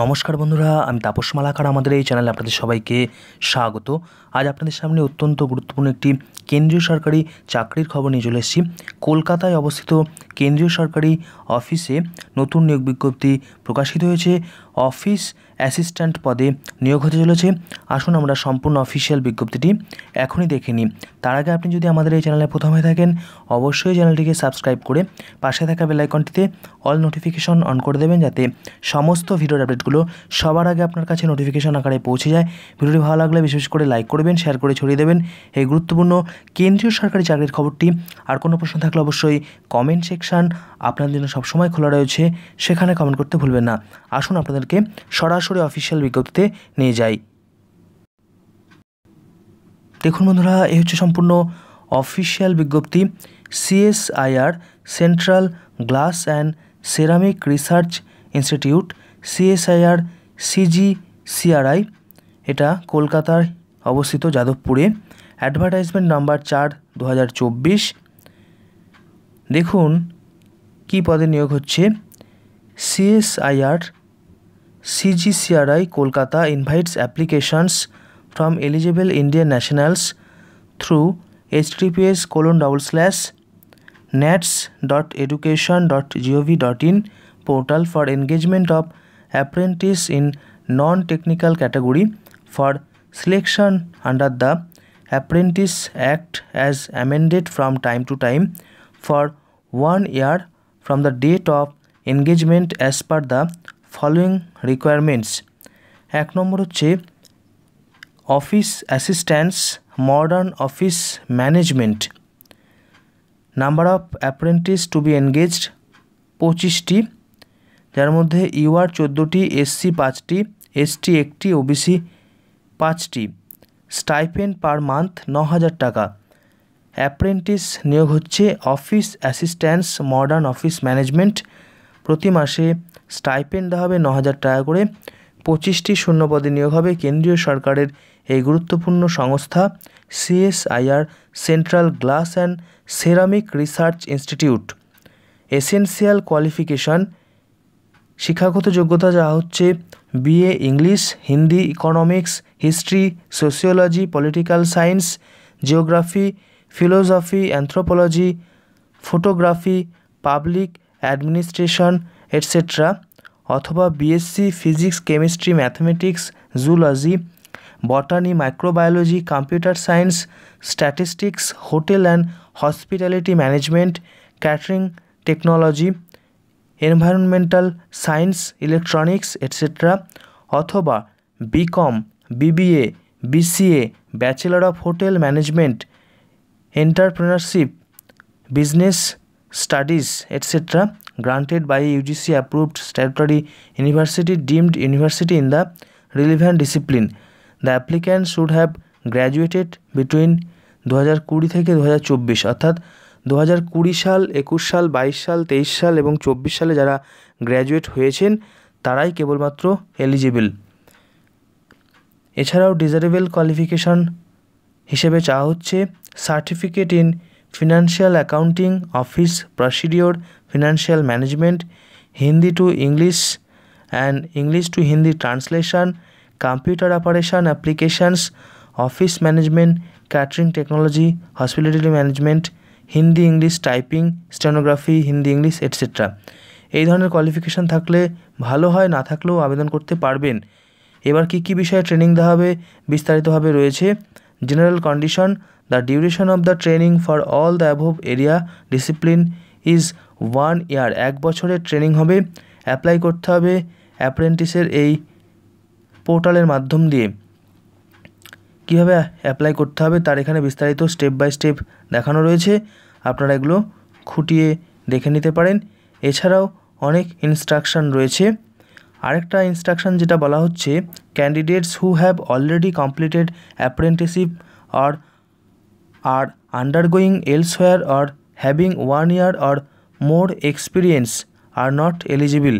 নমস্কার বন্ধুরা আমি তাপস মালাকার আমাদের এই চ্যানেলে আপনাদের সবাইকে স্বাগত আজ আপনাদের সামনে অত্যন্ত গুরুত্বপূর্ণ একটি কেন্দ্রীয় সরকারি চাকরির খবর নিয়ে চলে এসেছি কলকাতায় অবস্থিত কেন্দ্রীয় সরকারি অফিসে নতুন নিয়োগ বিজ্ঞপ্তি প্রকাশিত হয়েছে অফিস অ্যাসিস্ট্যান্ট পদে নিয়োগ হতে চলেছে আসুন আমরা সম্পূর্ণ অফিসিয়াল বিজ্ঞপ্তিটি এখনই দেখে নিই তার আগে আপনি যদি আমাদের এই চ্যানেলে প্রথম হয়ে থাকেন অবশ্যই চ্যানেলটিকে সাবস্ক্রাইব করে পাশে থাকা বেলাইকনটিতে অল নোটিফিকেশন অন করে দেবেন যাতে সমস্ত ভিডিওর আপডেটগুলো সবার আগে আপনার কাছে নোটিফিকেশন আকারে পৌঁছে যায় ভিডিওটি ভালো লাগলে বিশেষ করে লাইক করবেন শেয়ার করে ছড়িয়ে দেবেন এই গুরুত্বপূর্ণ কেন্দ্রীয় সরকারি চাকরির খবরটি আর কোনো প্রশ্ন থাকলে অবশ্যই কমেন্ট সেকশন সেকশান আপনাদের জন্য সবসময় খোলা রয়েছে সেখানে কমেন্ট করতে ভুলবেন না আসুন আপনাদেরকে সরাসরি অফিসিয়াল বিজ্ঞপ্তিতে নিয়ে যাই দেখুন বন্ধুরা এই হচ্ছে সম্পূর্ণ অফিসিয়াল বিজ্ঞপ্তি CSIR central glass and ceramic research institute CSIR CG CRI এটা কলকাতার অবস্থিত যাদবপুরে অ্যাডভার্টাইজমেন্ট নাম্বার চার দু হাজার চব্বিশ দেখুন কি পদে নিয়োগ হচ্ছে CSIR CGCRI Kolkata invites applications from eligible Indian nationals through HTTPS colon double slash NATS dot education dot GOV dot in portal for engagement of apprentice in non technical category for selection under the apprentice act as amended from time to time for one year from the date of engagement as per the following requirements এক নম্বর হচ্ছে office assistants modern office management number of apprentice two be engaged পঁচিশটি যার মধ্যে UR চোদ্দোটি SC পাঁচটি ST একটি OBC পাঁচটি স্টাইপেন্ড পার মান্থ ন হাজার টাকা অ্যাপ্রেন্টিস নিয়োগ হচ্ছে office assistants modern office management প্রতি মাসে স্টাইপেন্ড দেওয়া হবে ন হাজার টাকা করে পঁচিশটি শূন্যপদে নিয়োগ হবে কেন্দ্রীয় সরকারের এই গুরুত্বপূর্ণ সংস্থা CSIR central glass and ceramic research institute essential qualification শিক্ষাগত যোগ্যতা যা হচ্ছে BA English Hindi economics history sociology political science geography philosophy anthropology photography public administration etcetera অথবা BSc physics chemistry mathematics zoology botany microbiology computer science statistics hotel and hospitality management catering technology environmental science electronics etcetera অথবা BCom BBA BCA bachelor of hotel management entrepreneurship business studies etcetera granted by UGC approved statutory university deemed university in the relevant discipline the applicant should have graduated between দু হাজার কুড়ি থেকে দু হাজার চব্বিশ অর্থাৎ দু হাজার কুড়ি সাল একুশ সাল বাইশ সাল তেইশ সাল এবং চব্বিশ সালে যারা গ্র্যাজুয়েট হয়েছেন তারাই কেবলমাত্র এলিজিবল এছাড়াও ডিজারেবেল কোয়ালিফিকেশন হিসেবে চাওয়া হচ্ছে certificate in financial accounting office procedure financial management Hindi to English and English to Hindi translation computer operation applications office management catering technology hospitality management Hindi English typing stenography Hindi English etcetera এই ধরনের qualification থাকলে ভালো হয় না থাকলেও আবেদন করতে পারবেন এবার কি কি বিষয়ে ট্রেনিং দেওয়া হবে বিস্তারিতভাবে রয়েছে general condition the duration of the training for all the above area discipline is one year এক বছরের ট্রেনিং হবে অ্যাপ্লাই করতে হবে অ্যাপ্রেন্টিসের এই পোর্টালের মাধ্যম দিয়ে কীভাবে অ্যাপ্লাই করতে হবে তার এখানে বিস্তারিত স্টেপ বাই স্টেপ দেখানো রয়েছে আপনারা এগুলো খুঁটিয়ে দেখে নিতে পারেন এছাড়াও অনেক ইনস্ট্রাকশান রয়েছে আরেকটা ইনস্ট্রাকশান যেটা বলা হচ্ছে candidates who have already completed apprenticeship or are undergoing elsewhere or having one year or more experience are not eligible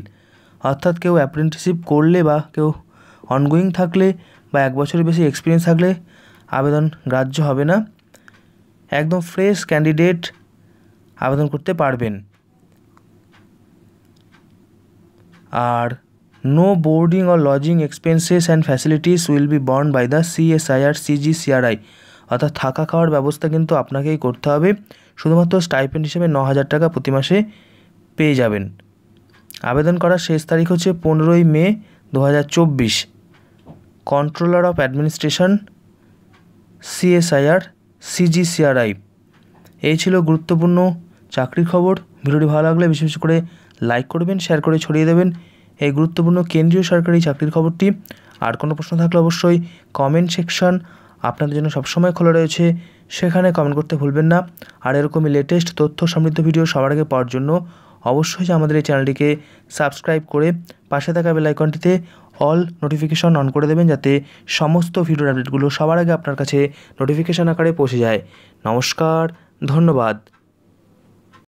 অর্থাৎ কেউ অ্যাপ্রেন্টিসিপ করলে বা কেউ অনগোয়িং থাকলে বা এক বছরের বেশি এক্সপিরিয়েন্স থাকলে আবেদন গ্রাহ্য হবে না একদম ফ্রেশ ক্যান্ডিডেট আবেদন করতে পারবেন আর No boarding or lodging expenses and facilities will be borne by the CSIR CGCRI অর্থাৎ থাকা খাওয়ার ব্যবস্থা কিন্তু আপনাকেই করতে হবে শুধুমাত্র স্টাইপেন্ড হিসেবে ন হাজার টাকা প্রতি মাসে পেয়ে যাবেন আবেদন করার শেষ তারিখ হচ্ছে পনেরোই May to controller of administration CSIR CGCRI এই ছিল গুরুত্বপূর্ণ চাকরির খবর ভিডিওটি ভালো লাগলে বিশেষ করে লাইক করবেন শেয়ার করে ছড়িয়ে দেবেন এই গুরুত্বপূর্ণ কেন্দ্রীয় সরকারি চাকরির খবরটি আর কোনো প্রশ্ন থাকলে অবশ্যই কমেন্ট সেকশন আপনাদের জন্য সবসময় খোলা রয়েছে সেখানে কমেন্ট করতে ভুলবেন না আর এরকমই লেটেস্ট তথ্য সমৃদ্ধ ভিডিও সবার আগে পাওয়ার জন্য অবশ্যই আমাদের এই চ্যানেলটিকে সাবস্ক্রাইব করে পাশে থাকা বেলাইকনটিতে অল নোটিফিকেশন অন করে দেবেন যাতে সমস্ত ভিডিওর আপডেটগুলো সবার আগে আপনার কাছে নোটিফিকেশান আকারে পৌঁছে যায় নমস্কার ধন্যবাদ